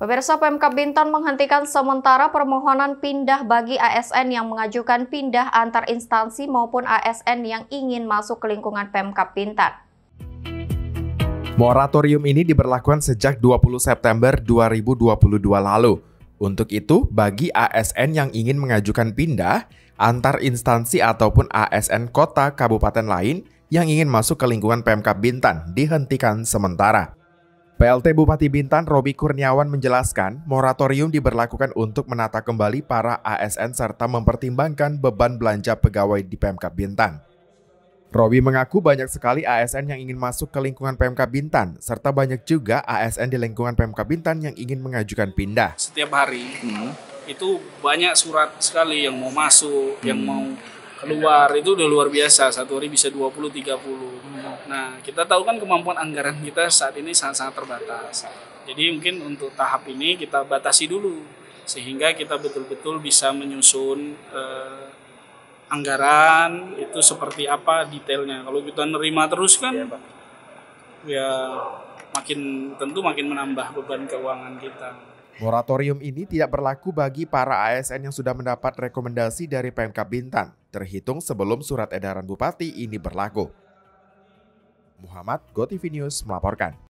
Pemirsa PMK Bintan menghentikan sementara permohonan pindah bagi ASN yang mengajukan pindah antar instansi maupun ASN yang ingin masuk ke lingkungan PMK Bintan. Moratorium ini diberlakukan sejak 20 September 2022 lalu. Untuk itu, bagi ASN yang ingin mengajukan pindah, antar instansi ataupun ASN kota kabupaten lain yang ingin masuk ke lingkungan PMK Bintan dihentikan sementara. PLT Bupati Bintan Robi Kurniawan menjelaskan, moratorium diberlakukan untuk menata kembali para ASN serta mempertimbangkan beban belanja pegawai di Pemkab Bintan. Robi mengaku banyak sekali ASN yang ingin masuk ke lingkungan Pemkab Bintan, serta banyak juga ASN di lingkungan Pemkab Bintan yang ingin mengajukan pindah. Setiap hari hmm. itu banyak surat sekali yang mau masuk, hmm. yang mau keluar itu udah luar biasa satu hari bisa 20 30. Hmm. Nah, kita tahu kan kemampuan anggaran kita saat ini sangat-sangat terbatas. Jadi mungkin untuk tahap ini kita batasi dulu sehingga kita betul-betul bisa menyusun eh, anggaran itu seperti apa detailnya. Kalau kita nerima terus kan ya, Pak. ya makin tentu makin menambah beban keuangan kita. Moratorium ini tidak berlaku bagi para ASN yang sudah mendapat rekomendasi dari Pemkab Bintan, terhitung sebelum surat edaran Bupati ini berlaku. Muhammad Gotivinius melaporkan.